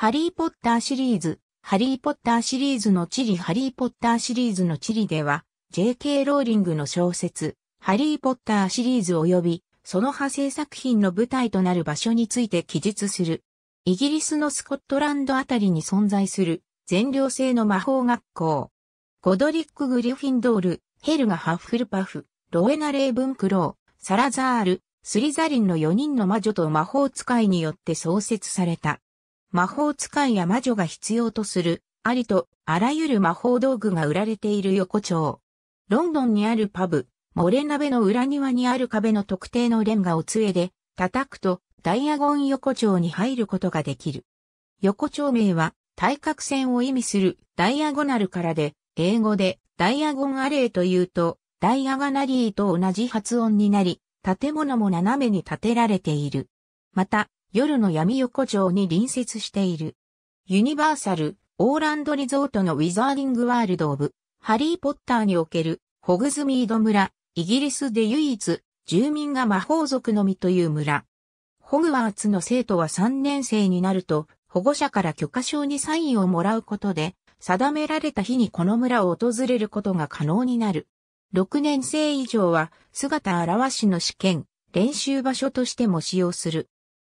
ハリーポッターシリーズ、ハリーポッターシリーズの地理ハリーポッターシリーズの地理では、J.K. ローリングの小説、ハリーポッターシリーズ及び、その派生作品の舞台となる場所について記述する。イギリスのスコットランドあたりに存在する、全寮制の魔法学校。ゴドリック・グリフィンドール、ヘルガ・ハッフルパフ、ロエナ・レイブンクロー、サラザール、スリザリンの4人の魔女と魔法使いによって創設された。魔法使いや魔女が必要とする、ありとあらゆる魔法道具が売られている横丁。ロンドンにあるパブ、モレ鍋の裏庭にある壁の特定のレンガを杖で叩くとダイアゴン横丁に入ることができる。横丁名は対角線を意味するダイアゴナルからで、英語でダイアゴンアレイというと、ダイアガナリーと同じ発音になり、建物も斜めに建てられている。また、夜の闇横丁に隣接している。ユニバーサル、オーランドリゾートのウィザーディングワールド・オブ、ハリー・ポッターにおける、ホグズミード村、イギリスで唯一、住民が魔法族のみという村。ホグワーツの生徒は3年生になると、保護者から許可証にサインをもらうことで、定められた日にこの村を訪れることが可能になる。6年生以上は姿現しの試験、練習場所としても使用する。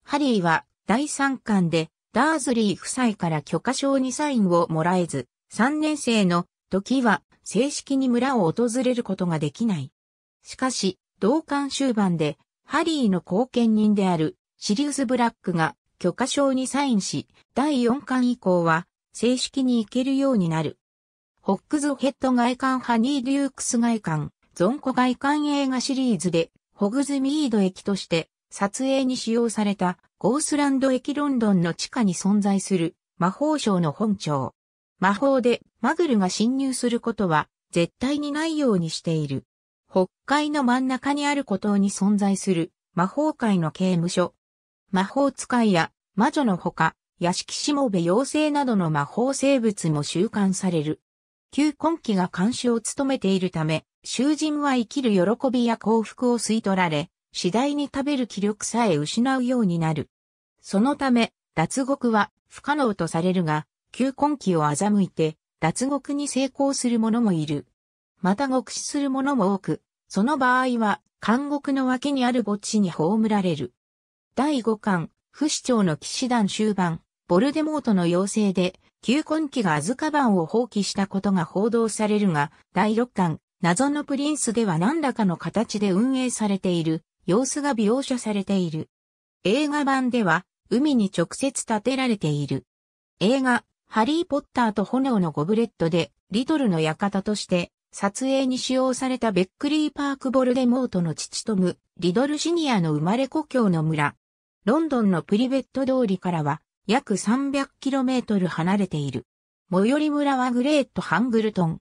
ハリーは第3巻でダーズリー夫妻から許可証にサインをもらえず、3年生の時は正式に村を訪れることができない。しかし、同巻終盤でハリーの後見人であるシリウス・ブラックが許可証にサインし、第4巻以降は正式に行けるようになる。ホックズヘッド外観ハニー・デュークス外観、ゾンコ外観映画シリーズで、ホグズミード駅として撮影に使用されたゴースランド駅ロンドンの地下に存在する魔法省の本庁。魔法でマグルが侵入することは絶対にないようにしている。北海の真ん中にある孤島に存在する魔法界の刑務所。魔法使いや魔女のほか、屋敷しもべ妖精などの魔法生物も収監される。旧今期が監視を務めているため、囚人は生きる喜びや幸福を吸い取られ、次第に食べる気力さえ失うようになる。そのため、脱獄は不可能とされるが、旧根期を欺いて、脱獄に成功する者もいる。また獄死する者も多く、その場合は、監獄の脇にある墓地に葬られる。第5巻、不死鳥の騎士団終盤、ボルデモートの要請で、旧根期がアズカバンを放棄したことが報道されるが、第6巻、謎のプリンスでは何らかの形で運営されている、様子が描写されている。映画版では、海に直接建てられている。映画、ハリー・ポッターと炎のゴブレットで、リトルの館として、撮影に使用されたベックリーパーク・ボルデモートの父トム、リドルシニアの生まれ故郷の村。ロンドンのプリベット通りからは約 300km 離れている。最寄り村はグレート・ハングルトン。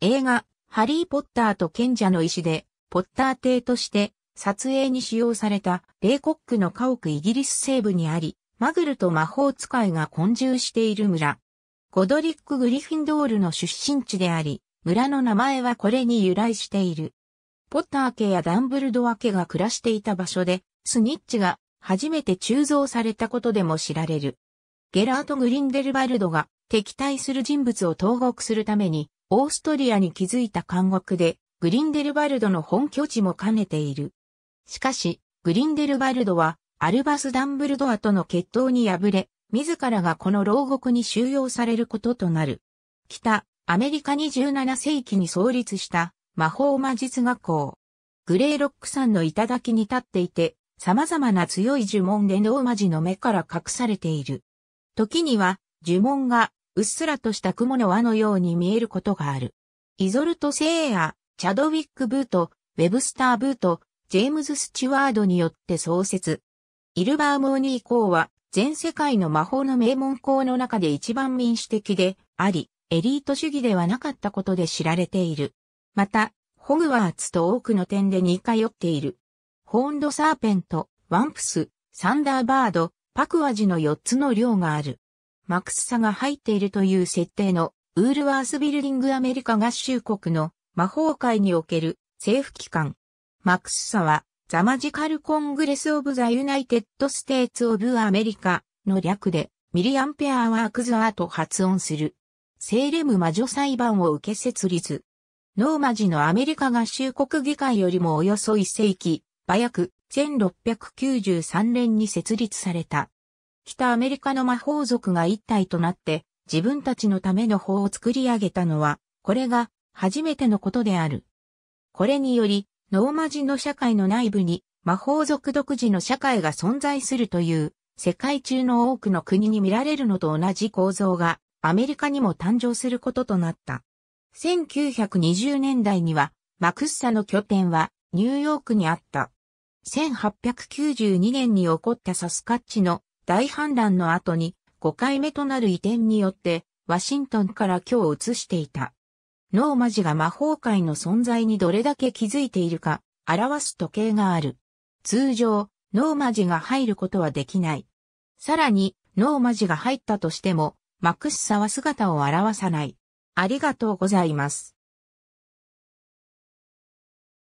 映画、ハリー・ポッターと賢者の石で、ポッター邸として撮影に使用されたレ国コックの家屋イギリス西部にあり、マグルと魔法使いが混住している村。ゴドリック・グリフィンドールの出身地であり、村の名前はこれに由来している。ポッター家やダンブルドア家が暮らしていた場所で、スニッチが初めて鋳造されたことでも知られる。ゲラート・グリンデルバルドが敵対する人物を投獄するために、オーストリアに築いた監獄で、グリンデルバルドの本拠地も兼ねている。しかし、グリンデルバルドは、アルバス・ダンブルドアとの決闘に敗れ、自らがこの牢獄に収容されることとなる。北、アメリカ27世紀に創立した魔法魔術学校。グレーロックさんの頂に立っていて、様々な強い呪文でノーマジの目から隠されている。時には、呪文が、うっすらとした雲の輪のように見えることがある。イゾルト・セーア、チャドウィック・ブート、ウェブスター・ブート、ジェームズ・スチュワードによって創設。イルバーモーニー校は、全世界の魔法の名門校の中で一番民主的であり、エリート主義ではなかったことで知られている。また、ホグワーツと多くの点で似通っている。ホーンド・サーペント、ワンプス、サンダーバード、パクワジの4つの寮がある。マクスサが入っているという設定のウールワースビルディングアメリカ合衆国の魔法界における政府機関マクスサは、ザマジカルコングレスオブザユナイテッドステーツオブアメリカの略で、ミリアンペアワークズアーと発音する。セーレム魔女裁判を受け設立。ノーマジのアメリカ合衆国議会よりもおよそ一世紀、早く1693年に設立された。北アメリカの魔法族が一体となって、自分たちのための法を作り上げたのは、これが初めてのことである。これにより、ノーマ人の社会の内部に魔法族独自の社会が存在するという世界中の多くの国に見られるのと同じ構造がアメリカにも誕生することとなった。1920年代にはマクッサの拠点はニューヨークにあった。1892年に起こったサスカッチの大反乱の後に5回目となる移転によってワシントンから今日移していた。ノーマジが魔法界の存在にどれだけ気づいているか、表す時計がある。通常、ノーマジが入ることはできない。さらに、ノーマジが入ったとしても、マクッサは姿を表さない。ありがとうございます。